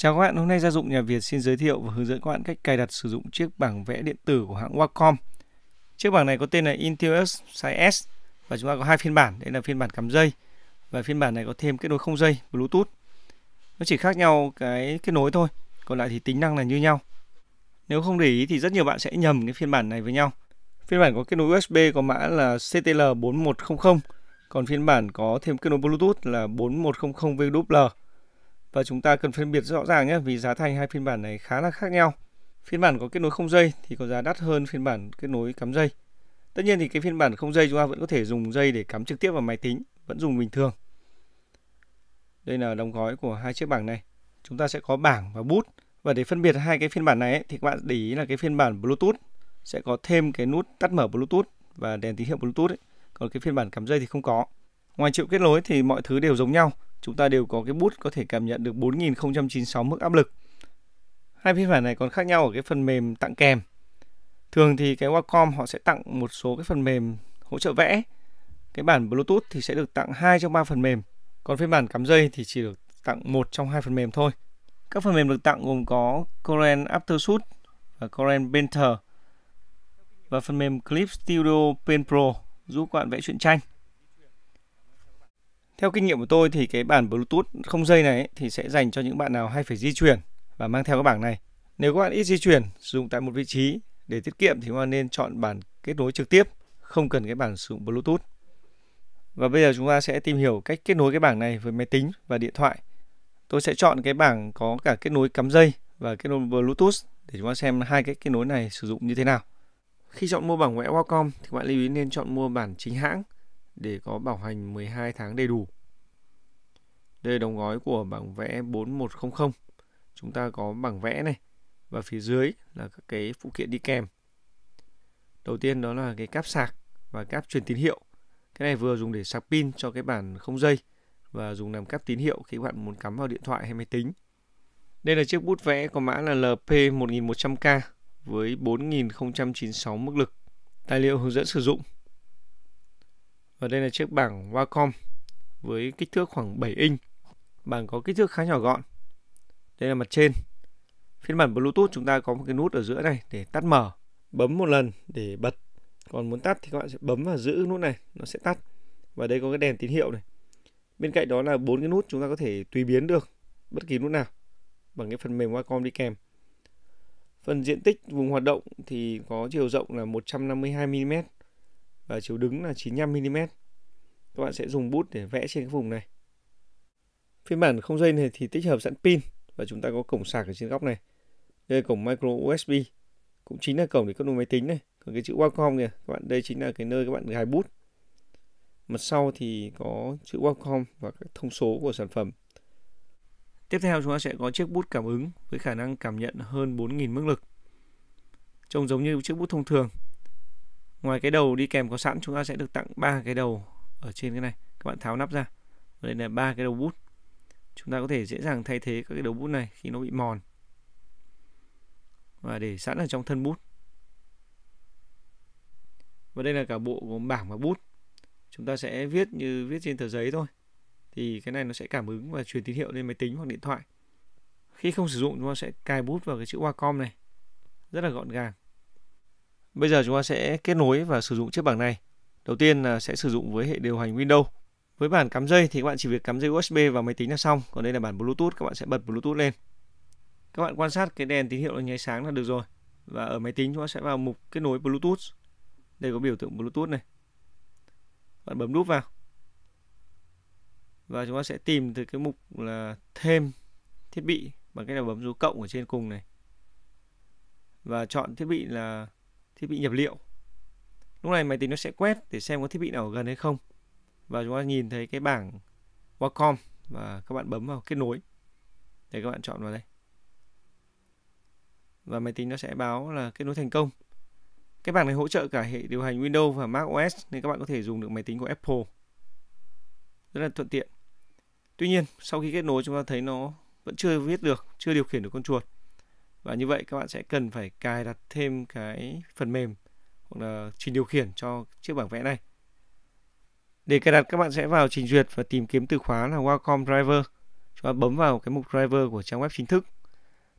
Chào các bạn, hôm nay gia dụng nhà Việt xin giới thiệu và hướng dẫn các bạn cách cài đặt sử dụng chiếc bảng vẽ điện tử của hãng Wacom. Chiếc bảng này có tên là Intuos size S và chúng ta có hai phiên bản, đây là phiên bản cắm dây và phiên bản này có thêm kết nối không dây Bluetooth. Nó chỉ khác nhau cái kết nối thôi, còn lại thì tính năng là như nhau. Nếu không để ý thì rất nhiều bạn sẽ nhầm cái phiên bản này với nhau. Phiên bản có kết nối USB có mã là CTL4100, còn phiên bản có thêm kết nối Bluetooth là 4100 WL và chúng ta cần phân biệt rõ ràng nhé vì giá thành hai phiên bản này khá là khác nhau. Phiên bản có kết nối không dây thì có giá đắt hơn phiên bản kết nối cắm dây. Tất nhiên thì cái phiên bản không dây chúng ta vẫn có thể dùng dây để cắm trực tiếp vào máy tính, vẫn dùng bình thường. Đây là đóng gói của hai chiếc bảng này. Chúng ta sẽ có bảng và bút. Và để phân biệt hai cái phiên bản này thì các bạn để ý là cái phiên bản Bluetooth sẽ có thêm cái nút tắt mở Bluetooth và đèn tín hiệu Bluetooth ấy. Còn cái phiên bản cắm dây thì không có. Ngoài chịu kết nối thì mọi thứ đều giống nhau chúng ta đều có cái bút có thể cảm nhận được 4096 mức áp lực. Hai phiên bản này còn khác nhau ở cái phần mềm tặng kèm. Thường thì cái Wacom họ sẽ tặng một số cái phần mềm hỗ trợ vẽ. Cái bản Bluetooth thì sẽ được tặng 2 trong 3 phần mềm, còn phiên bản cắm dây thì chỉ được tặng một trong hai phần mềm thôi. Các phần mềm được tặng gồm có Corel Aftershoot và Corel Painter và phần mềm Clip Studio Paint Pro giúp các bạn vẽ truyện tranh. Theo kinh nghiệm của tôi thì cái bản Bluetooth không dây này thì sẽ dành cho những bạn nào hay phải di chuyển và mang theo cái bảng này. Nếu các bạn ít di chuyển, sử dụng tại một vị trí để tiết kiệm thì các bạn nên chọn bản kết nối trực tiếp, không cần cái bản sử dụng Bluetooth. Và bây giờ chúng ta sẽ tìm hiểu cách kết nối cái bảng này với máy tính và điện thoại. Tôi sẽ chọn cái bảng có cả kết nối cắm dây và kết nối Bluetooth để chúng ta xem hai cái kết nối này sử dụng như thế nào. Khi chọn mua bảng của Wacom thì các bạn lưu ý nên chọn mua bản chính hãng để có bảo hành 12 tháng đầy đủ. Đây đóng gói của bảng vẽ 4100. Chúng ta có bảng vẽ này và phía dưới là các cái phụ kiện đi kèm. Đầu tiên đó là cái cáp sạc và cáp truyền tín hiệu. Cái này vừa dùng để sạc pin cho cái bản không dây và dùng làm cáp tín hiệu khi bạn muốn cắm vào điện thoại hay máy tính. Đây là chiếc bút vẽ có mã là LP1100K với 4096 mức lực. Tài liệu hướng dẫn sử dụng và đây là chiếc bảng Wacom với kích thước khoảng 7 inch. Bảng có kích thước khá nhỏ gọn. Đây là mặt trên. Phiên bản Bluetooth chúng ta có một cái nút ở giữa này để tắt mở. Bấm một lần để bật. Còn muốn tắt thì các bạn sẽ bấm và giữ nút này, nó sẽ tắt. Và đây có cái đèn tín hiệu này. Bên cạnh đó là bốn cái nút chúng ta có thể tùy biến được bất kỳ nút nào bằng cái phần mềm Wacom đi kèm. Phần diện tích vùng hoạt động thì có chiều rộng là 152 mm và chiều đứng là 95mm. Các bạn sẽ dùng bút để vẽ trên cái vùng này. Phiên bản không dây này thì tích hợp sẵn pin và chúng ta có cổng sạc ở trên góc này. Đây là cổng micro USB, cũng chính là cổng để kết nối máy tính này. Còn cái chữ Wacom kìa, các bạn đây chính là cái nơi các bạn gài bút. Mặt sau thì có chữ Wacom và các thông số của sản phẩm. Tiếp theo chúng ta sẽ có chiếc bút cảm ứng với khả năng cảm nhận hơn 4.000 mức lực. Trông giống như chiếc bút thông thường ngoài cái đầu đi kèm có sẵn chúng ta sẽ được tặng ba cái đầu ở trên cái này các bạn tháo nắp ra đây là ba cái đầu bút chúng ta có thể dễ dàng thay thế các cái đầu bút này khi nó bị mòn và để sẵn ở trong thân bút và đây là cả bộ gồm bảng và bút chúng ta sẽ viết như viết trên tờ giấy thôi thì cái này nó sẽ cảm ứng và truyền tín hiệu lên máy tính hoặc điện thoại khi không sử dụng chúng ta sẽ cài bút vào cái chữ Wacom này rất là gọn gàng Bây giờ chúng ta sẽ kết nối và sử dụng chiếc bảng này. Đầu tiên là sẽ sử dụng với hệ điều hành Windows. Với bản cắm dây thì các bạn chỉ việc cắm dây USB vào máy tính là xong, còn đây là bản Bluetooth các bạn sẽ bật Bluetooth lên. Các bạn quan sát cái đèn tín hiệu nháy sáng là được rồi. Và ở máy tính chúng ta sẽ vào mục kết nối Bluetooth. Đây có biểu tượng Bluetooth này. Bạn bấm nút vào. Và chúng ta sẽ tìm từ cái mục là thêm thiết bị bằng cách là bấm dấu cộng ở trên cùng này. Và chọn thiết bị là thiết bị nhập liệu lúc này máy tính nó sẽ quét để xem có thiết bị nào ở gần hay không và chúng ta nhìn thấy cái bảng Wacom và các bạn bấm vào kết nối để các bạn chọn vào đây và máy tính nó sẽ báo là kết nối thành công cái bảng này hỗ trợ cả hệ điều hành Windows và Mac OS nên các bạn có thể dùng được máy tính của Apple rất là thuận tiện tuy nhiên sau khi kết nối chúng ta thấy nó vẫn chưa viết được chưa điều khiển được con chuột và như vậy các bạn sẽ cần phải cài đặt thêm cái phần mềm hoặc là trình điều khiển cho chiếc bảng vẽ này để cài đặt các bạn sẽ vào trình duyệt và tìm kiếm từ khóa là Wacom Driver cho bấm vào cái mục Driver của trang web chính thức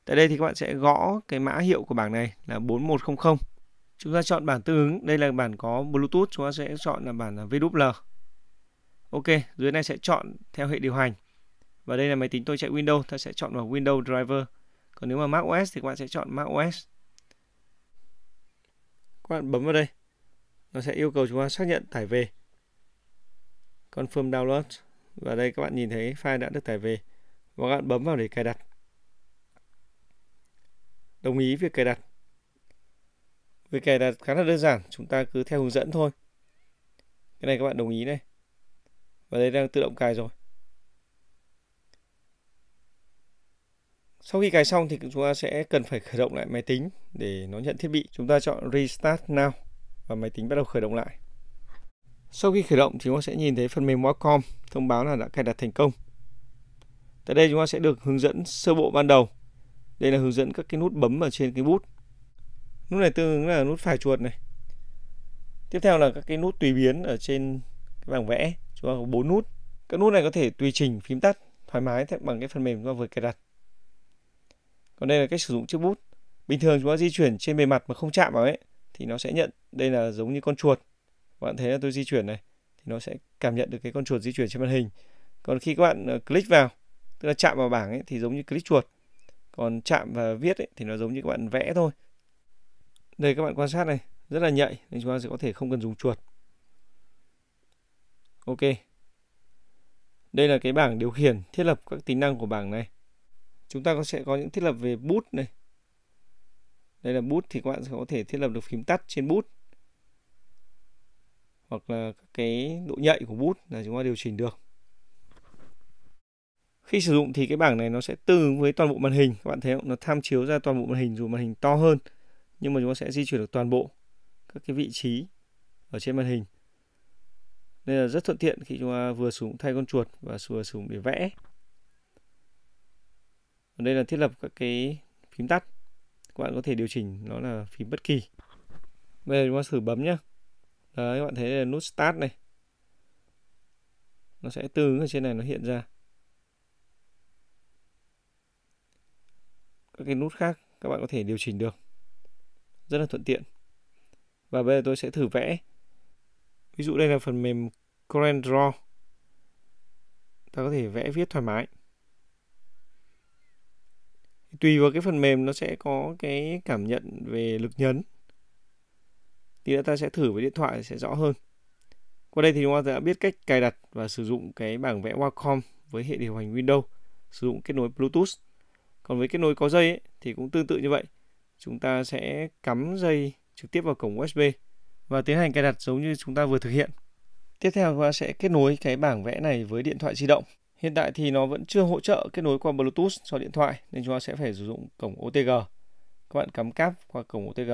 tại đây thì các bạn sẽ gõ cái mã hiệu của bảng này là 4100 chúng ta chọn bản tương ứng đây là bản có Bluetooth chúng ta sẽ chọn là bản là VWL Ok dưới này sẽ chọn theo hệ điều hành và đây là máy tính tôi chạy Windows ta sẽ chọn vào Windows Driver còn nếu mà Mac OS thì các bạn sẽ chọn Mac OS các bạn bấm vào đây nó sẽ yêu cầu chúng ta xác nhận tải về confirm download và đây các bạn nhìn thấy file đã được tải về và các bạn bấm vào để cài đặt đồng ý việc cài đặt việc cài đặt khá là đơn giản chúng ta cứ theo hướng dẫn thôi cái này các bạn đồng ý đây và đây đang tự động cài rồi Sau khi cài xong thì chúng ta sẽ cần phải khởi động lại máy tính để nó nhận thiết bị. Chúng ta chọn Restart Now và máy tính bắt đầu khởi động lại. Sau khi khởi động thì chúng ta sẽ nhìn thấy phần mềm Wacom thông báo là đã cài đặt thành công. Tại đây chúng ta sẽ được hướng dẫn sơ bộ ban đầu. Đây là hướng dẫn các cái nút bấm ở trên cái bút. Nút này tương ứng là nút phải chuột này. Tiếp theo là các cái nút tùy biến ở trên cái bảng vẽ. Chúng ta có 4 nút. Các nút này có thể tùy chỉnh phím tắt thoải mái bằng cái phần mềm chúng ta vừa cài đặt còn đây là cách sử dụng chiếc bút bình thường chúng ta di chuyển trên bề mặt mà không chạm vào ấy thì nó sẽ nhận đây là giống như con chuột bạn thấy là tôi di chuyển này thì nó sẽ cảm nhận được cái con chuột di chuyển trên màn hình còn khi các bạn ờ, click vào tức là chạm vào bảng ấy thì giống như click chuột còn chạm và viết ấy, thì nó giống như các bạn vẽ thôi đây các bạn quan sát này rất là nhạy nên chúng ta sẽ có thể không cần dùng chuột ok đây là cái bảng điều khiển thiết lập các tính năng của bảng này chúng ta có sẽ có những thiết lập về bút này đây là bút thì các bạn sẽ có thể thiết lập được phím tắt trên bút hoặc là cái độ nhạy của bút là chúng ta điều chỉnh được khi sử dụng thì cái bảng này nó sẽ tương ứng với toàn bộ màn hình các bạn thấy không nó tham chiếu ra toàn bộ màn hình dù màn hình to hơn nhưng mà chúng ta sẽ di chuyển được toàn bộ các cái vị trí ở trên màn hình nên là rất thuận tiện khi chúng ta vừa sử dụng thay con chuột và vừa sử dụng để vẽ ở đây là thiết lập các cái phím tắt các bạn có thể điều chỉnh nó là phím bất kỳ bây giờ chúng ta thử bấm nhá đấy các bạn thấy là nút start này nó sẽ tương ứng ở trên này nó hiện ra các cái nút khác các bạn có thể điều chỉnh được rất là thuận tiện và bây giờ tôi sẽ thử vẽ ví dụ đây là phần mềm CorelDRAW. ta có thể vẽ viết thoải mái tùy vào cái phần mềm nó sẽ có cái cảm nhận về lực nhấn thì nữa ta sẽ thử với điện thoại sẽ rõ hơn qua đây thì chúng ta đã biết cách cài đặt và sử dụng cái bảng vẽ Wacom với hệ điều hành Windows sử dụng kết nối Bluetooth còn với kết nối có dây ấy, thì cũng tương tự như vậy chúng ta sẽ cắm dây trực tiếp vào cổng USB và tiến hành cài đặt giống như chúng ta vừa thực hiện tiếp theo chúng ta sẽ kết nối cái bảng vẽ này với điện thoại di động Hiện tại thì nó vẫn chưa hỗ trợ kết nối qua Bluetooth cho điện thoại nên chúng ta sẽ phải sử dụng cổng OTG. Các bạn cắm cáp qua cổng OTG.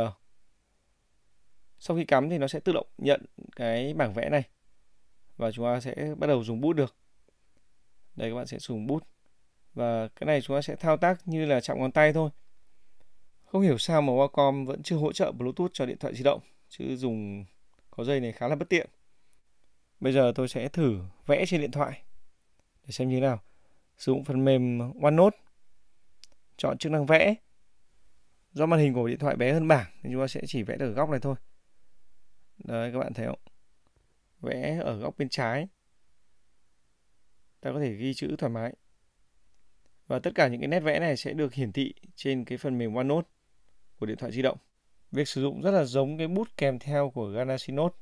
Sau khi cắm thì nó sẽ tự động nhận cái bảng vẽ này và chúng ta sẽ bắt đầu dùng bút được. Đây các bạn sẽ dùng bút và cái này chúng ta sẽ thao tác như là chạm ngón tay thôi. Không hiểu sao mà Wacom vẫn chưa hỗ trợ Bluetooth cho điện thoại di động chứ dùng có dây này khá là bất tiện. Bây giờ tôi sẽ thử vẽ trên điện thoại để xem như thế nào. Sử dụng phần mềm OneNote, chọn chức năng vẽ. Do màn hình của điện thoại bé hơn bảng thì chúng ta sẽ chỉ vẽ được ở góc này thôi. Đấy các bạn thấy không? Vẽ ở góc bên trái. Ta có thể ghi chữ thoải mái. Và tất cả những cái nét vẽ này sẽ được hiển thị trên cái phần mềm OneNote của điện thoại di động. Việc sử dụng rất là giống cái bút kèm theo của Galaxy Note.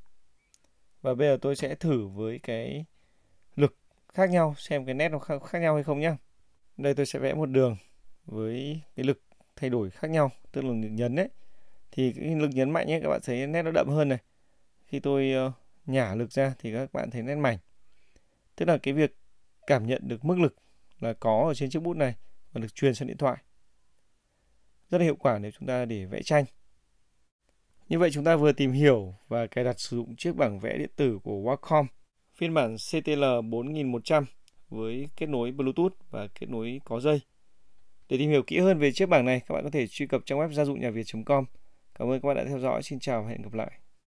Và bây giờ tôi sẽ thử với cái khác nhau xem cái nét nó khác, nhau hay không nhá đây tôi sẽ vẽ một đường với cái lực thay đổi khác nhau tức là lực nhấn đấy thì cái lực nhấn mạnh ấy các bạn thấy nét nó đậm hơn này khi tôi ờ, nhả lực ra thì các bạn thấy nét mảnh tức là cái việc cảm nhận được mức lực là có ở trên chiếc bút này và được truyền sang điện thoại rất là hiệu quả nếu chúng ta để vẽ tranh như vậy chúng ta vừa tìm hiểu và cài đặt sử dụng chiếc bảng vẽ điện tử của Wacom phiên bản CTL 4100 với kết nối Bluetooth và kết nối có dây. Để tìm hiểu kỹ hơn về chiếc bảng này, các bạn có thể truy cập trang web gia dụng nhà Việt.com. Cảm ơn các bạn đã theo dõi. Xin chào và hẹn gặp lại.